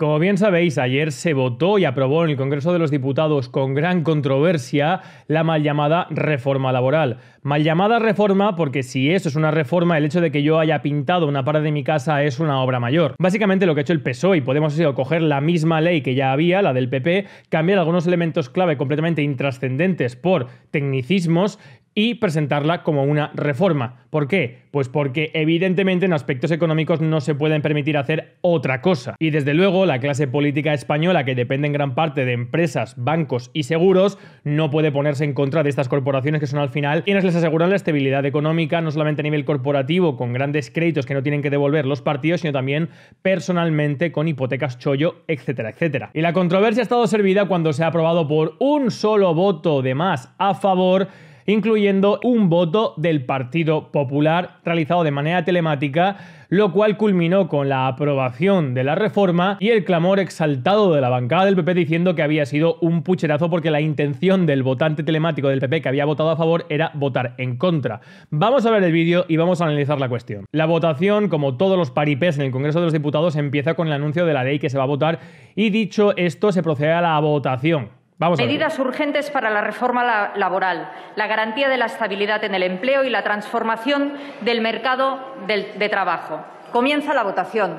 Como bien sabéis, ayer se votó y aprobó en el Congreso de los Diputados con gran controversia la mal llamada reforma laboral. Mal llamada reforma porque si eso es una reforma, el hecho de que yo haya pintado una parte de mi casa es una obra mayor. Básicamente lo que ha hecho el PSOE y Podemos ha sido coger la misma ley que ya había, la del PP, cambiar algunos elementos clave completamente intrascendentes por tecnicismos y presentarla como una reforma. ¿Por qué? Pues porque evidentemente en aspectos económicos no se pueden permitir hacer otra cosa. Y desde luego la clase política española, que depende en gran parte de empresas, bancos y seguros, no puede ponerse en contra de estas corporaciones que son al final quienes les aseguran la estabilidad económica, no solamente a nivel corporativo, con grandes créditos que no tienen que devolver los partidos, sino también personalmente con hipotecas chollo, etcétera, etcétera. Y la controversia ha estado servida cuando se ha aprobado por un solo voto de más a favor incluyendo un voto del Partido Popular realizado de manera telemática, lo cual culminó con la aprobación de la reforma y el clamor exaltado de la bancada del PP diciendo que había sido un pucherazo porque la intención del votante telemático del PP que había votado a favor era votar en contra. Vamos a ver el vídeo y vamos a analizar la cuestión. La votación, como todos los paripés en el Congreso de los Diputados, empieza con el anuncio de la ley que se va a votar y dicho esto se procede a la votación. Medidas urgentes para la reforma laboral, la garantía de la estabilidad en el empleo y la transformación del mercado de trabajo. Comienza la votación.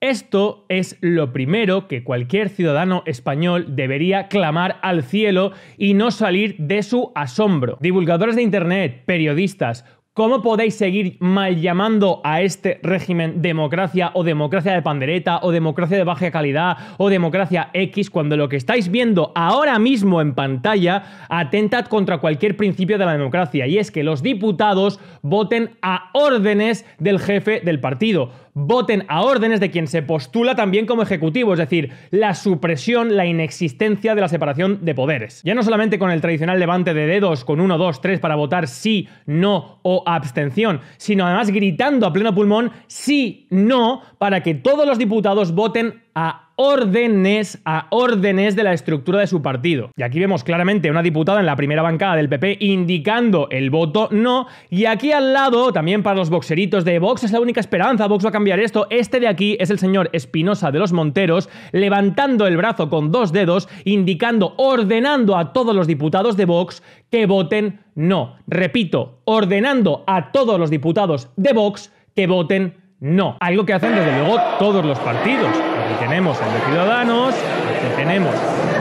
Esto es lo primero que cualquier ciudadano español debería clamar al cielo y no salir de su asombro. Divulgadores de Internet, periodistas, ¿Cómo podéis seguir mal llamando a este régimen democracia o democracia de pandereta o democracia de baja calidad o democracia X cuando lo que estáis viendo ahora mismo en pantalla atentad contra cualquier principio de la democracia y es que los diputados voten a órdenes del jefe del partido? voten a órdenes de quien se postula también como ejecutivo, es decir, la supresión, la inexistencia de la separación de poderes. Ya no solamente con el tradicional levante de dedos con 1, 2, 3 para votar sí, no o abstención, sino además gritando a pleno pulmón sí, no, para que todos los diputados voten a órdenes, a órdenes de la estructura de su partido. Y aquí vemos claramente una diputada en la primera bancada del PP indicando el voto no, y aquí al lado, también para los boxeritos de Vox es la única esperanza, Vox va a cambiar esto, este de aquí es el señor Espinosa de los Monteros, levantando el brazo con dos dedos, indicando, ordenando a todos los diputados de Vox que voten no. Repito, ordenando a todos los diputados de Vox que voten no no, algo que hacen desde luego todos los partidos. Aquí tenemos el de Ciudadanos, aquí tenemos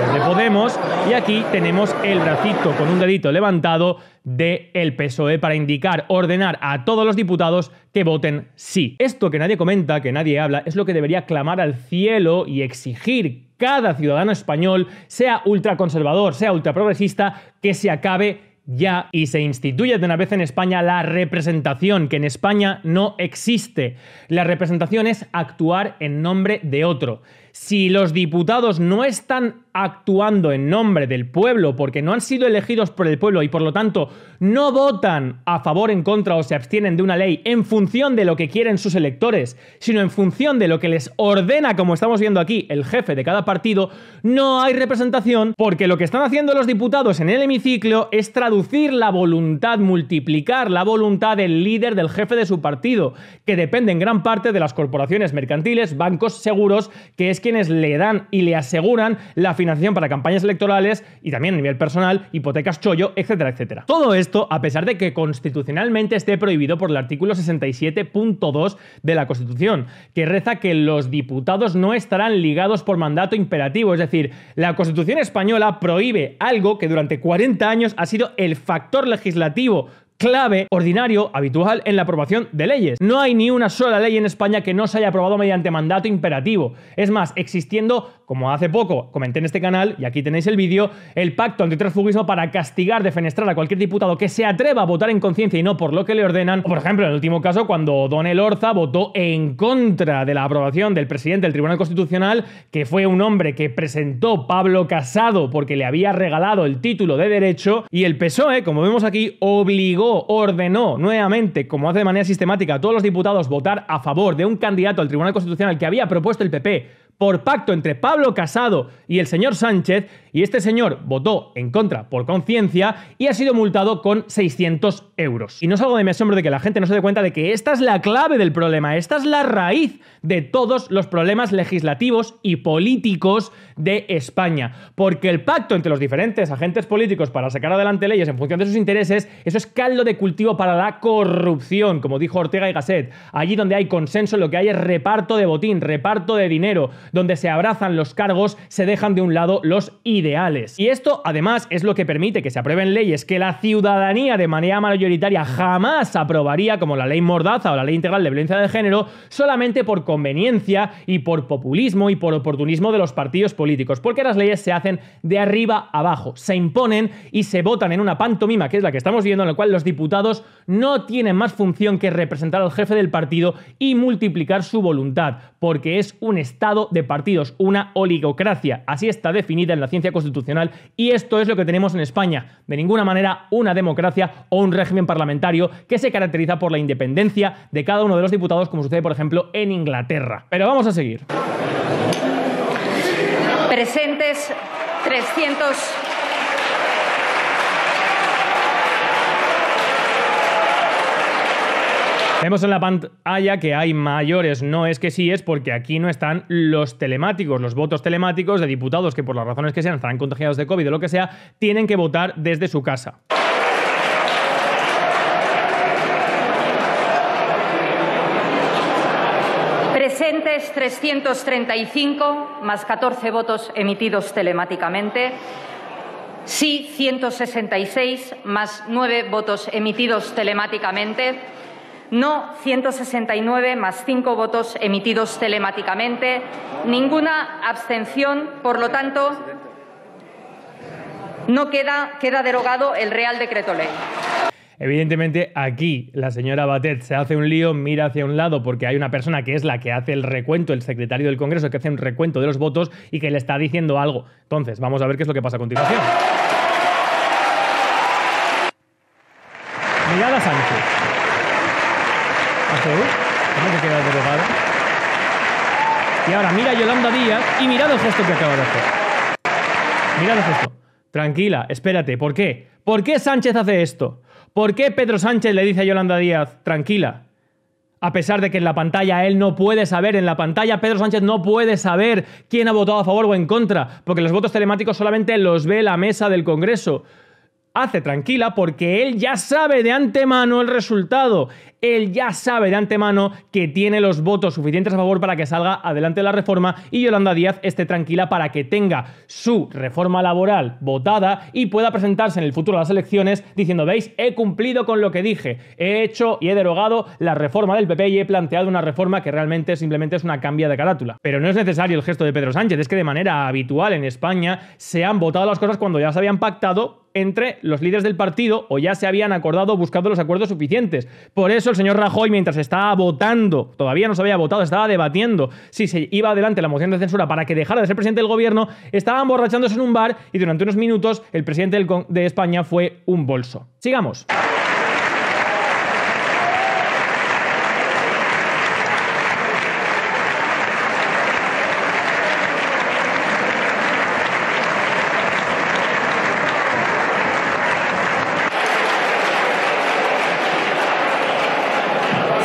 el de Podemos y aquí tenemos el bracito con un dedito levantado del el PSOE para indicar, ordenar a todos los diputados que voten sí. Esto que nadie comenta, que nadie habla, es lo que debería clamar al cielo y exigir cada ciudadano español, sea ultraconservador, sea ultraprogresista, que se acabe ya y se instituye de una vez en España la representación, que en España no existe. La representación es actuar en nombre de otro si los diputados no están actuando en nombre del pueblo porque no han sido elegidos por el pueblo y por lo tanto no votan a favor, en contra o se abstienen de una ley en función de lo que quieren sus electores, sino en función de lo que les ordena, como estamos viendo aquí, el jefe de cada partido, no hay representación porque lo que están haciendo los diputados en el hemiciclo es traducir la voluntad, multiplicar la voluntad del líder, del jefe de su partido, que depende en gran parte de las corporaciones mercantiles, bancos, seguros, que es quienes le dan y le aseguran la financiación para campañas electorales y también a nivel personal, hipotecas chollo, etcétera, etcétera. Todo esto, a pesar de que constitucionalmente esté prohibido por el artículo 67.2 de la Constitución, que reza que los diputados no estarán ligados por mandato imperativo. Es decir, la Constitución española prohíbe algo que durante 40 años ha sido el factor legislativo clave, ordinario, habitual en la aprobación de leyes. No hay ni una sola ley en España que no se haya aprobado mediante mandato imperativo. Es más, existiendo, como hace poco comenté en este canal, y aquí tenéis el vídeo, el pacto antitransfugismo para castigar, defenestrar a cualquier diputado que se atreva a votar en conciencia y no por lo que le ordenan. por ejemplo, en el último caso, cuando Don Elorza votó en contra de la aprobación del presidente del Tribunal Constitucional, que fue un hombre que presentó Pablo Casado porque le había regalado el título de derecho, y el PSOE, como vemos aquí, obligó ordenó nuevamente, como hace de manera sistemática, a todos los diputados votar a favor de un candidato al Tribunal Constitucional que había propuesto el PP por pacto entre Pablo Casado y el señor Sánchez, y este señor votó en contra por conciencia y ha sido multado con 600 euros. Y no es algo de mi asombro de que la gente no se dé cuenta de que esta es la clave del problema, esta es la raíz de todos los problemas legislativos y políticos de España, porque el pacto entre los diferentes agentes políticos para sacar adelante leyes en función de sus intereses, eso es caldo de cultivo para la corrupción, como dijo Ortega y Gasset. Allí donde hay consenso, lo que hay es reparto de botín, reparto de dinero, donde se abrazan los cargos, se dejan de un lado los ideales y esto, además, es lo que permite que se aprueben leyes que la ciudadanía de manera mayoritaria jamás aprobaría, como la ley Mordaza o la ley integral de violencia de género, solamente por conveniencia y por populismo y por oportunismo de los partidos políticos, porque las leyes se hacen de arriba abajo, se imponen y se votan en una pantomima, que es la que estamos viendo, en la cual los diputados no tienen más función que representar al jefe del partido y multiplicar su voluntad, porque es un estado de partidos, una oligocracia. Así está definida en la ciencia constitucional y esto es lo que tenemos en España. De ninguna manera una democracia o un régimen parlamentario que se caracteriza por la independencia de cada uno de los diputados como sucede por ejemplo en Inglaterra. Pero vamos a seguir. Presentes 300 Vemos en la pantalla que hay mayores no es que sí es porque aquí no están los telemáticos, los votos telemáticos de diputados que por las razones que sean están contagiados de COVID o lo que sea, tienen que votar desde su casa. Presentes 335 más 14 votos emitidos telemáticamente. Sí, 166 más 9 votos emitidos telemáticamente. No 169 más 5 votos emitidos telemáticamente. Ninguna abstención. Por lo tanto, no queda, queda derogado el Real Decreto Ley. Evidentemente, aquí la señora Batet se hace un lío, mira hacia un lado, porque hay una persona que es la que hace el recuento, el secretario del Congreso, que hace un recuento de los votos y que le está diciendo algo. Entonces, vamos a ver qué es lo que pasa a continuación. Mirada Sánchez. Y ahora mira a Yolanda Díaz y mirad el que acaba de hacer. Mirad el Tranquila, espérate. ¿Por qué? ¿Por qué Sánchez hace esto? ¿Por qué Pedro Sánchez le dice a Yolanda Díaz, tranquila? A pesar de que en la pantalla él no puede saber, en la pantalla Pedro Sánchez no puede saber quién ha votado a favor o en contra, porque los votos telemáticos solamente los ve la mesa del Congreso hace tranquila porque él ya sabe de antemano el resultado. Él ya sabe de antemano que tiene los votos suficientes a favor para que salga adelante la reforma y Yolanda Díaz esté tranquila para que tenga su reforma laboral votada y pueda presentarse en el futuro a las elecciones diciendo, veis, he cumplido con lo que dije, he hecho y he derogado la reforma del PP y he planteado una reforma que realmente simplemente es una cambia de carátula. Pero no es necesario el gesto de Pedro Sánchez, es que de manera habitual en España se han votado las cosas cuando ya se habían pactado entre los líderes del partido o ya se habían acordado buscando los acuerdos suficientes. Por eso el señor Rajoy, mientras estaba votando, todavía no se había votado, estaba debatiendo si se iba adelante la moción de censura para que dejara de ser presidente del gobierno, estaba emborrachándose en un bar y durante unos minutos el presidente de España fue un bolso. Sigamos.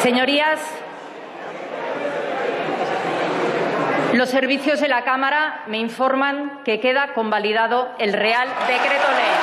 Señorías, los servicios de la Cámara me informan que queda convalidado el Real Decreto Ley.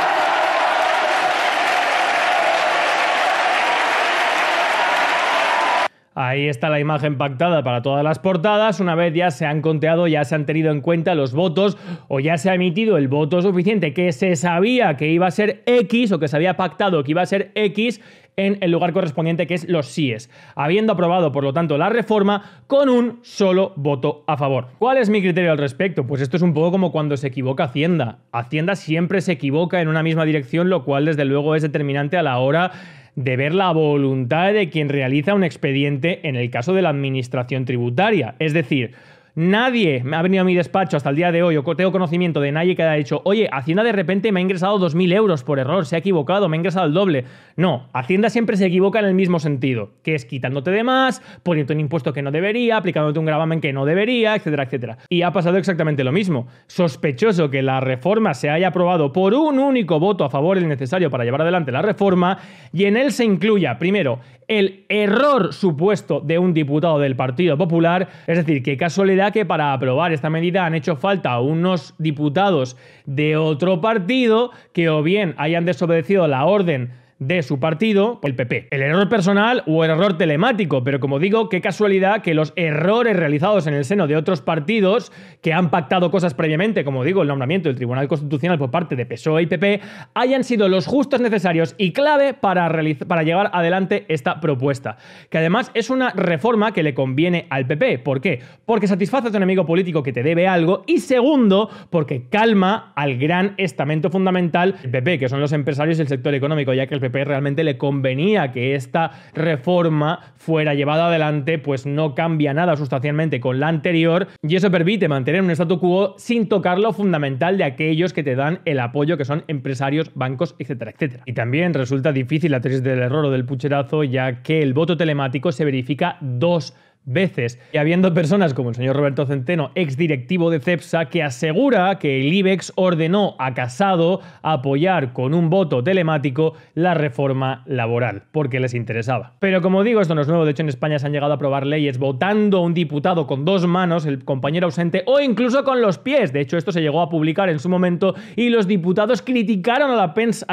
Ahí está la imagen pactada para todas las portadas. Una vez ya se han conteado, ya se han tenido en cuenta los votos o ya se ha emitido el voto suficiente que se sabía que iba a ser X o que se había pactado que iba a ser X, en el lugar correspondiente que es los síes, habiendo aprobado por lo tanto la reforma con un solo voto a favor. ¿Cuál es mi criterio al respecto? Pues esto es un poco como cuando se equivoca Hacienda. Hacienda siempre se equivoca en una misma dirección, lo cual desde luego es determinante a la hora de ver la voluntad de quien realiza un expediente en el caso de la administración tributaria. Es decir, Nadie me ha venido a mi despacho hasta el día de hoy, o tengo conocimiento de nadie que haya dicho, oye, Hacienda de repente me ha ingresado 2.000 euros por error, se ha equivocado, me ha ingresado el doble. No, Hacienda siempre se equivoca en el mismo sentido, que es quitándote de más, poniéndote un impuesto que no debería, aplicándote un gravamen que no debería, etcétera, etcétera. Y ha pasado exactamente lo mismo. Sospechoso que la reforma se haya aprobado por un único voto a favor el necesario para llevar adelante la reforma, y en él se incluya, primero, el error supuesto de un diputado del Partido Popular, es decir, que casualidad que para aprobar esta medida han hecho falta unos diputados de otro partido que o bien hayan desobedecido la orden de su partido, el PP. El error personal o el error telemático, pero como digo, qué casualidad que los errores realizados en el seno de otros partidos que han pactado cosas previamente, como digo, el nombramiento del Tribunal Constitucional por parte de PSOE y PP, hayan sido los justos necesarios y clave para, para llevar adelante esta propuesta, que además es una reforma que le conviene al PP. ¿Por qué? Porque satisface a tu enemigo político que te debe algo y segundo, porque calma al gran estamento fundamental, el PP, que son los empresarios y el sector económico, ya que el realmente le convenía que esta reforma fuera llevada adelante, pues no cambia nada sustancialmente con la anterior y eso permite mantener un statu quo sin tocar lo fundamental de aquellos que te dan el apoyo, que son empresarios, bancos, etcétera, etcétera. Y también resulta difícil la tesis del error o del pucherazo, ya que el voto telemático se verifica dos veces. Y habiendo personas como el señor Roberto Centeno, ex directivo de CEPSA, que asegura que el IBEX ordenó a Casado apoyar con un voto telemático la reforma laboral, porque les interesaba. Pero como digo, esto no es nuevo. De hecho, en España se han llegado a aprobar leyes votando a un diputado con dos manos, el compañero ausente, o incluso con los pies. De hecho, esto se llegó a publicar en su momento y los diputados criticaron a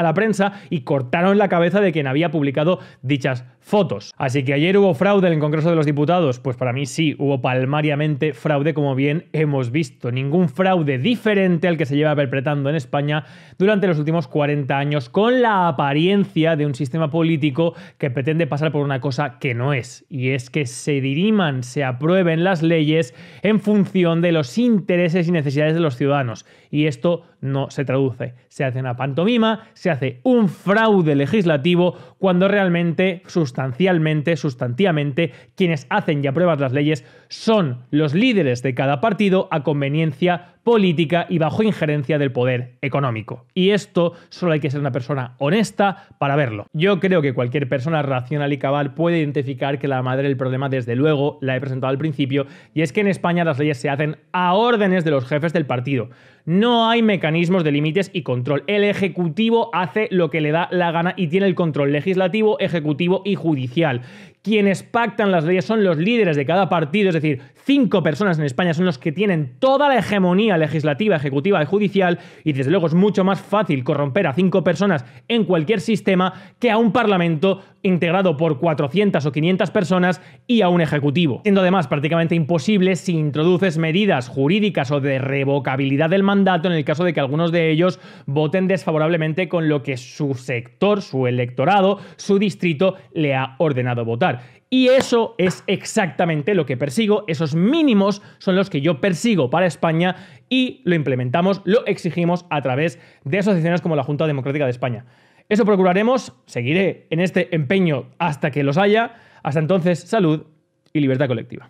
la prensa y cortaron la cabeza de quien había publicado dichas fotos. Así que ayer hubo fraude en el Congreso de los Diputados pues para mí sí hubo palmariamente fraude, como bien hemos visto. Ningún fraude diferente al que se lleva perpetrando en España durante los últimos 40 años, con la apariencia de un sistema político que pretende pasar por una cosa que no es, y es que se diriman, se aprueben las leyes en función de los intereses y necesidades de los ciudadanos y esto no se traduce. Se hace una pantomima, se hace un fraude legislativo cuando realmente, sustancialmente, sustantivamente, quienes hacen y aprueban las leyes son los líderes de cada partido a conveniencia política y bajo injerencia del poder económico. Y esto solo hay que ser una persona honesta para verlo. Yo creo que cualquier persona racional y cabal puede identificar que la madre del problema, desde luego, la he presentado al principio, y es que en España las leyes se hacen a órdenes de los jefes del partido. No hay mecanismos de límites y control. El Ejecutivo hace lo que le da la gana y tiene el control legislativo, ejecutivo y judicial. Quienes pactan las leyes son los líderes de cada partido, es decir, cinco personas en España son los que tienen toda la hegemonía legislativa, ejecutiva y judicial, y desde luego es mucho más fácil corromper a cinco personas en cualquier sistema que a un parlamento integrado por 400 o 500 personas y a un ejecutivo. Siendo además prácticamente imposible si introduces medidas jurídicas o de revocabilidad del mandato en el caso de que algunos de ellos voten desfavorablemente con lo que su sector, su electorado, su distrito le ha ordenado votar. Y eso es exactamente lo que persigo, esos mínimos son los que yo persigo para España y lo implementamos, lo exigimos a través de asociaciones como la Junta Democrática de España. Eso procuraremos, seguiré en este empeño hasta que los haya. Hasta entonces, salud y libertad colectiva.